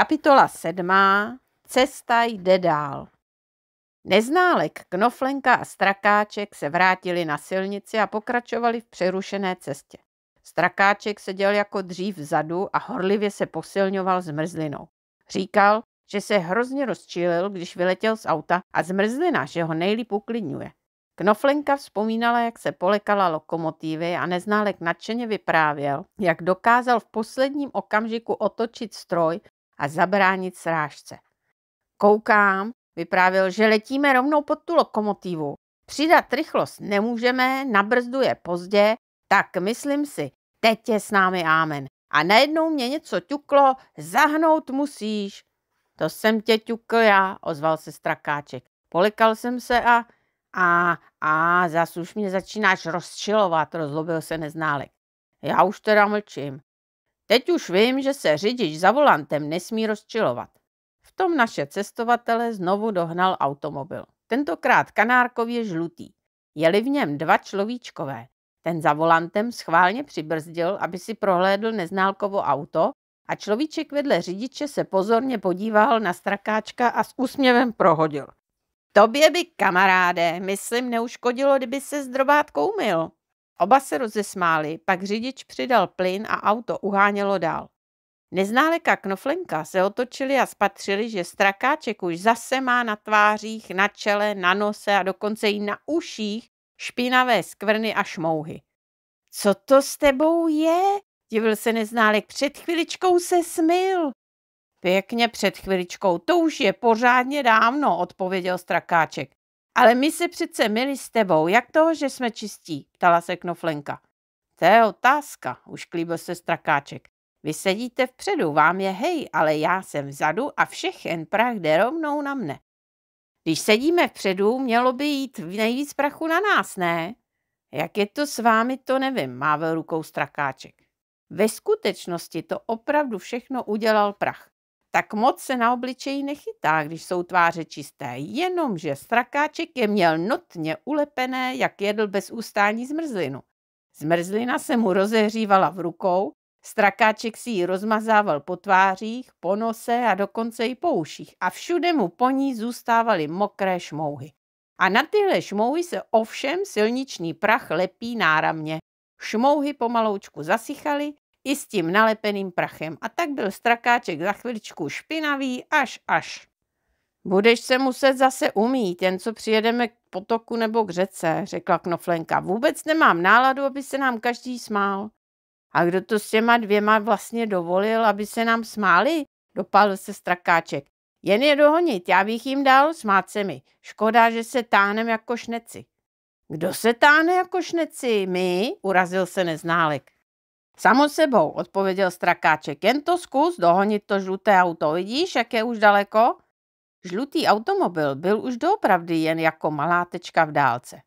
Kapitola sedmá. Cesta jde dál. Neználek, Knoflenka a Strakáček se vrátili na silnici a pokračovali v přerušené cestě. Strakáček seděl jako dřív vzadu a horlivě se posilňoval zmrzlinou. Říkal, že se hrozně rozčílil, když vyletěl z auta a zmrzlina, že ho nejlíp uklidňuje. Knoflenka vzpomínala, jak se polekala lokomotivy a neználek nadšeně vyprávěl, jak dokázal v posledním okamžiku otočit stroj a zabránit srážce. Koukám, vyprávěl, že letíme rovnou pod tu lokomotivu. Přidat rychlost nemůžeme, na brzdu je pozdě, tak myslím si, teď je s námi ámen. A najednou mě něco ťuklo, zahnout musíš. To jsem tě ťukl já, ozval se strakáček. Polikal jsem se a... A, a, zas už mě začínáš rozčilovat, rozlobil se neználek. Já už teda mlčím. Teď už vím, že se řidič za volantem nesmí rozčilovat. V tom naše cestovatele znovu dohnal automobil. Tentokrát kanárkově žlutý. Jeli v něm dva človíčkové. Ten za volantem schválně přibrzdil, aby si prohlédl neználkovo auto a človíček vedle řidiče se pozorně podíval na strakáčka a s úsměvem prohodil. Tobě by, kamaráde, myslím neuškodilo, kdyby se s drobátkou umyl. Oba se rozesmáli, pak řidič přidal plyn a auto uhánělo dál. Neználeka Knoflenka se otočili a spatřili, že strakáček už zase má na tvářích, na čele, na nose a dokonce i na uších špinavé skvrny a šmouhy. Co to s tebou je? Divil se neználek, před chviličkou se smil. Pěkně před chviličkou, to už je pořádně dávno, odpověděl strakáček. Ale my se přece měli s tebou, jak to, že jsme čistí? ptala se Knoflenka. To je otázka, klíbil se strakáček. Vy sedíte vpředu, vám je hej, ale já jsem vzadu a všechen prach jde rovnou na mne. Když sedíme vpředu, mělo by jít nejvíc prachu na nás, ne? Jak je to s vámi, to nevím, mávil rukou strakáček. Ve skutečnosti to opravdu všechno udělal prach tak moc se na obličeji nechytá, když jsou tváře čisté, jenomže strakáček je měl notně ulepené, jak jedl bez ústání zmrzlinu. Zmrzlina se mu rozehřívala v rukou, strakáček si ji rozmazával po tvářích, po nose a dokonce i po uších a všude mu po ní zůstávaly mokré šmouhy. A na tyhle šmouhy se ovšem silniční prach lepí náramně. Šmouhy pomaloučku zasychaly i s tím nalepeným prachem. A tak byl strakáček za chviličku špinavý až až. Budeš se muset zase umít, jen co přijedeme k potoku nebo k řece, řekla Knoflenka. Vůbec nemám náladu, aby se nám každý smál. A kdo to s těma dvěma vlastně dovolil, aby se nám smáli? Dopadl se strakáček. Jen je dohonit, já bych jim dal, smát se mi. Škoda, že se táhnem jako šneci. Kdo se táhne jako šneci? My? Urazil se neználek. Samo sebou, odpověděl strakáček. Jen to zkus dohonit to žluté auto. Vidíš, jak je už daleko? Žlutý automobil byl už doopravdy jen jako malá tečka v dálce.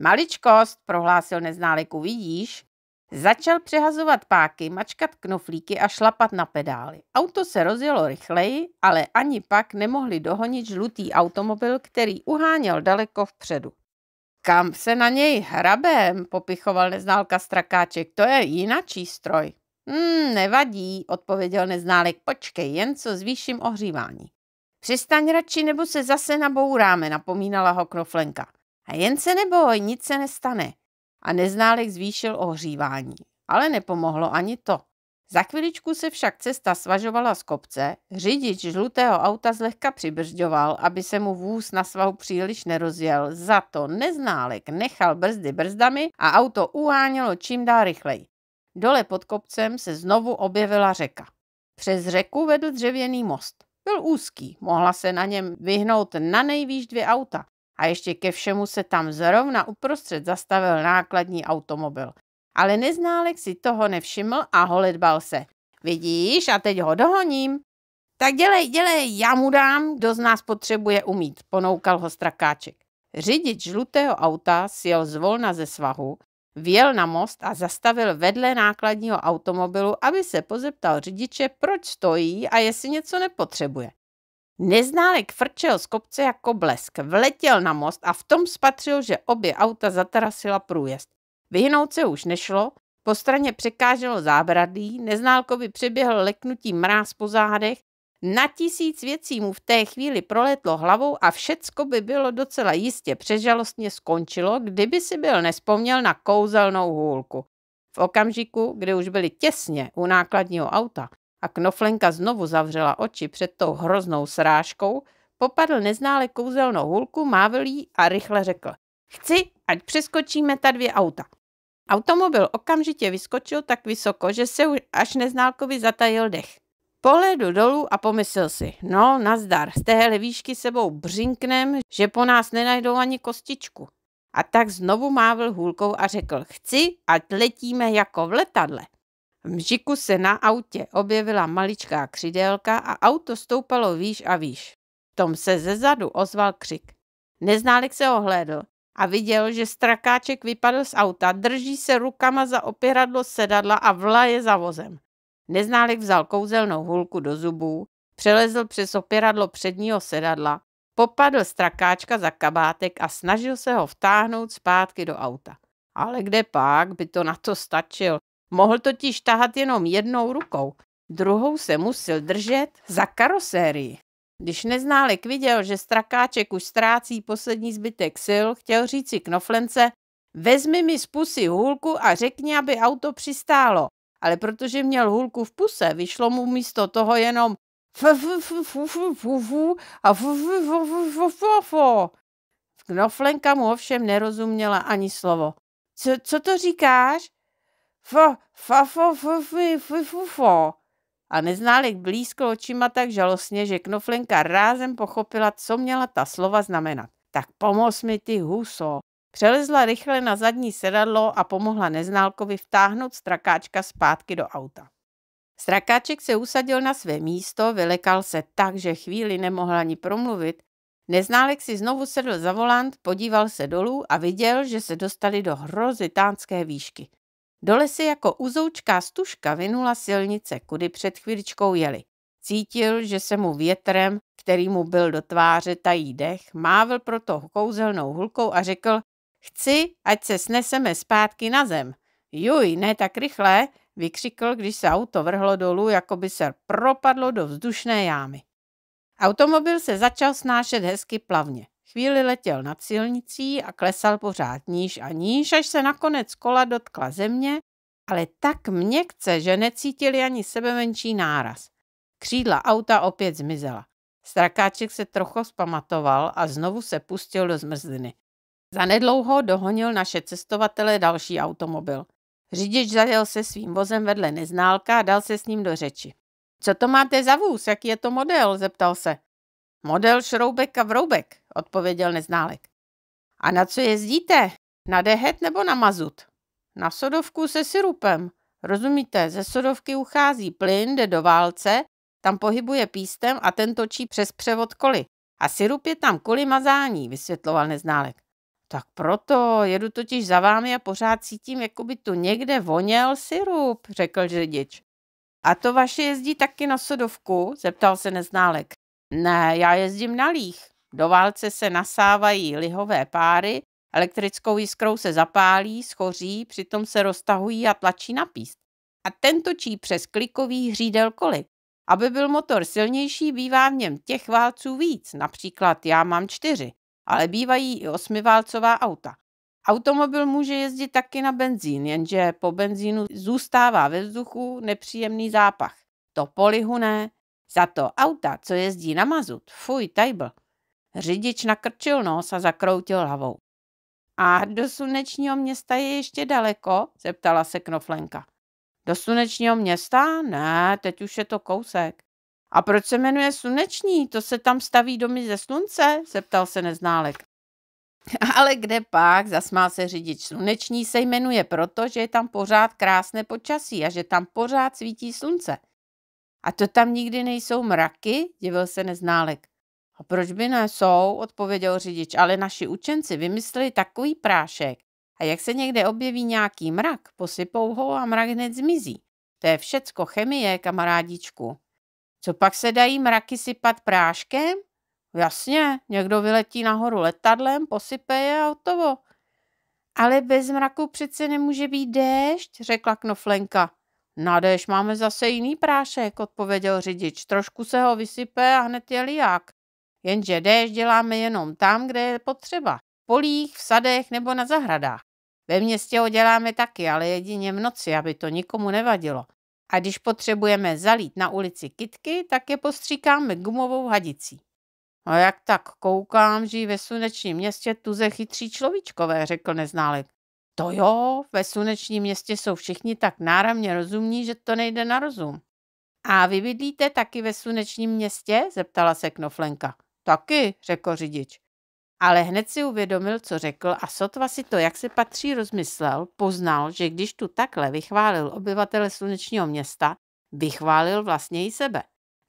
Maličkost, prohlásil neználeku, vidíš? Začal přehazovat páky, mačkat knoflíky a šlapat na pedály. Auto se rozjelo rychleji, ale ani pak nemohli dohonit žlutý automobil, který uháněl daleko vpředu. Kam se na něj hrabem, popichoval neználka strakáček, to je jinačí stroj. Hmm, nevadí, odpověděl neználek, počkej, jen co zvýším ohřívání. Přestaň radši, nebo se zase nabouráme, napomínala ho knoflenka. A jen se neboj, nic se nestane. A neználek zvýšil ohřívání, ale nepomohlo ani to. Za chviličku se však cesta svažovala z kopce, řidič žlutého auta zlehka přibržďoval, aby se mu vůz na svahu příliš nerozjel, za to neználek nechal brzdy brzdami a auto uhánělo čím dál rychleji. Dole pod kopcem se znovu objevila řeka. Přes řeku vedl dřevěný most. Byl úzký, mohla se na něm vyhnout na nejvýš dvě auta. A ještě ke všemu se tam zrovna uprostřed zastavil nákladní automobil ale neználek si toho nevšiml a holedbal se. Vidíš, a teď ho dohoním. Tak dělej, dělej, já mu dám, kdo z nás potřebuje umít, ponoukal ho strakáček. Řidič žlutého auta sjel zvolna ze svahu, vjel na most a zastavil vedle nákladního automobilu, aby se pozeptal řidiče, proč stojí a jestli něco nepotřebuje. Neználek frčel z kopce jako blesk, vletěl na most a v tom spatřil, že obě auta zatarasila průjezd. Vyhnout se už nešlo, po straně překáželo zábradlí, neználkovi přeběhl leknutí mráz po zádech, na tisíc věcí mu v té chvíli proletlo hlavou a všecko by bylo docela jistě přežalostně skončilo, kdyby si byl nespomněl na kouzelnou hůlku. V okamžiku, kdy už byli těsně u nákladního auta a Knoflenka znovu zavřela oči před tou hroznou srážkou, popadl neznále kouzelnou hůlku, mávil a rychle řekl. Chci, ať přeskočíme ta dvě auta. Automobil okamžitě vyskočil tak vysoko, že se už až neználkovi zatajil dech. Pohlédl dolů a pomyslel si, no nazdar, z téhle výšky sebou břinknem, že po nás nenajdou ani kostičku. A tak znovu mávl hůlkou a řekl, chci, ať letíme jako v letadle. V mžiku se na autě objevila maličká křidélka a auto stoupalo výš a výš. V tom se zezadu ozval křik. Neználek se ohlédl a viděl, že strakáček vypadl z auta, drží se rukama za opěradlo sedadla a vlaje za vozem. Neználek vzal kouzelnou hulku do zubů, přelezl přes opěradlo předního sedadla, popadl strakáčka za kabátek a snažil se ho vtáhnout zpátky do auta. Ale kde pak by to na to stačil? Mohl totiž tahat jenom jednou rukou. Druhou se musel držet za karosérii. Když neználek viděl, že strakáček už ztrácí poslední zbytek sil, chtěl říci knoflence, vezmi mi z pusy hůlku a řekni, aby auto přistálo. Ale protože měl hůlku v puse, vyšlo mu místo toho jenom a Knoflenka mu ovšem nerozuměla ani slovo. Co, co to říkáš? Fo, fa, fo, fo, fo, fo, fo, fo a neználek blízko očima tak žalostně, že Knoflenka rázem pochopila, co měla ta slova znamenat. Tak pomoz mi ty huso. Přelezla rychle na zadní sedadlo a pomohla neználkovi vtáhnout strakáčka zpátky do auta. Strakáček se usadil na své místo, vylekal se tak, že chvíli nemohl ani promluvit. Neználek si znovu sedl za volant, podíval se dolů a viděl, že se dostali do hrozitánské výšky. Dole se jako uzoučká stužka vynula silnice, kudy před chvíličkou jeli. Cítil, že se mu větrem, který mu byl do tváře, tají dech, mávil proto kouzelnou hulkou a řekl, chci, ať se sneseme zpátky na zem. Juj, ne tak rychle, vykřikl, když se auto vrhlo dolů, jako by se propadlo do vzdušné jámy. Automobil se začal snášet hezky plavně. Chvíli letěl nad silnicí a klesal pořád níž a níž, až se nakonec kola dotkla země, ale tak měkce, že necítili ani sebe menší náraz. Křídla auta opět zmizela. Strakáček se trochu zpamatoval a znovu se pustil do zmrzliny. Zanedlouho dohonil naše cestovatele další automobil. Řidič zajel se svým vozem vedle neználka a dal se s ním do řeči. Co to máte za vůz? Jaký je to model? zeptal se. Model šroubek a vroubek, odpověděl neználek. A na co jezdíte? Na dehet nebo na mazut? Na sodovku se sirupem. Rozumíte, ze sodovky uchází plyn, jde do válce, tam pohybuje pístem a ten točí přes převod koli. A sirup je tam kvůli mazání, vysvětloval neználek. Tak proto, jedu totiž za vámi a pořád cítím, jako by tu někde voněl sirup, řekl řidič. A to vaše jezdí taky na sodovku? zeptal se neználek. Ne, já jezdím na líh. Do válce se nasávají lihové páry, elektrickou jiskrou se zapálí, schoří, přitom se roztahují a tlačí na píst. A ten točí přes klikový hřídel kolik. Aby byl motor silnější, bývá v něm těch válců víc, například já mám čtyři, ale bývají i osmiválcová auta. Automobil může jezdit taky na benzín, jenže po benzínu zůstává ve vzduchu nepříjemný zápach. To polihu ne. Za to auta, co jezdí na mazut, fuj, tajbl. Řidič nakrčil nos a zakroutil hlavou. A do slunečního města je ještě daleko? zeptala se Knoflenka. Do slunečního města? Ne, teď už je to kousek. A proč se jmenuje sluneční? To se tam staví domy ze slunce? zeptal se neználek. Ale kde pak, zasmál se řidič. Sluneční se jmenuje proto, že je tam pořád krásné počasí a že tam pořád svítí slunce. A to tam nikdy nejsou mraky? Divil se neználek. A proč by ne jsou, odpověděl řidič, ale naši učenci vymysleli takový prášek. A jak se někde objeví nějaký mrak, posypou ho a mrak hned zmizí. To je všecko chemie, kamarádičku. Co pak se dají mraky sypat práškem? Jasně, někdo vyletí nahoru letadlem, posype je a hotovo. Ale bez mraku přece nemůže být déšť, řekla Knoflenka. Na no déš máme zase jiný prášek, odpověděl řidič. Trošku se ho vysype a hned je liák. Jenže déš děláme jenom tam, kde je potřeba. V polích, v sadech nebo na zahradách. Ve městě ho děláme taky, ale jedině v noci, aby to nikomu nevadilo. A když potřebujeme zalít na ulici kitky, tak je postříkáme gumovou hadicí. No jak tak, koukám, že ve slunečním městě tuze chytří človíčkové, řekl neználek. To jo, ve slunečním městě jsou všichni tak náramně rozumní, že to nejde na rozum. A vy bydlíte taky ve slunečním městě? zeptala se Knoflenka. Taky, řekl řidič. Ale hned si uvědomil, co řekl a sotva si to, jak se patří, rozmyslel, poznal, že když tu takhle vychválil obyvatele slunečního města, vychválil vlastně i sebe.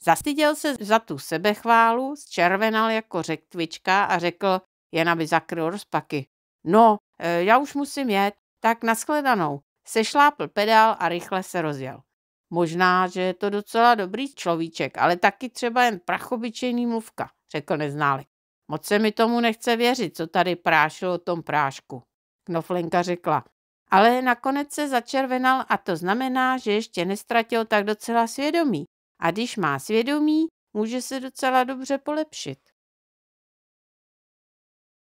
Zastyděl se za tu sebechválu, zčervenal jako řektvička a řekl, jen aby zakryl rozpaky. No, Eh, já už musím jet, tak nashledanou. Sešlápl pedál a rychle se rozjel. Možná, že je to docela dobrý človíček, ale taky třeba jen prachobyčejný mluvka, řekl neználi. Moc se mi tomu nechce věřit, co tady prášilo o tom prášku. Knoflenka řekla. Ale nakonec se začervenal a to znamená, že ještě nestratil tak docela svědomí. A když má svědomí, může se docela dobře polepšit.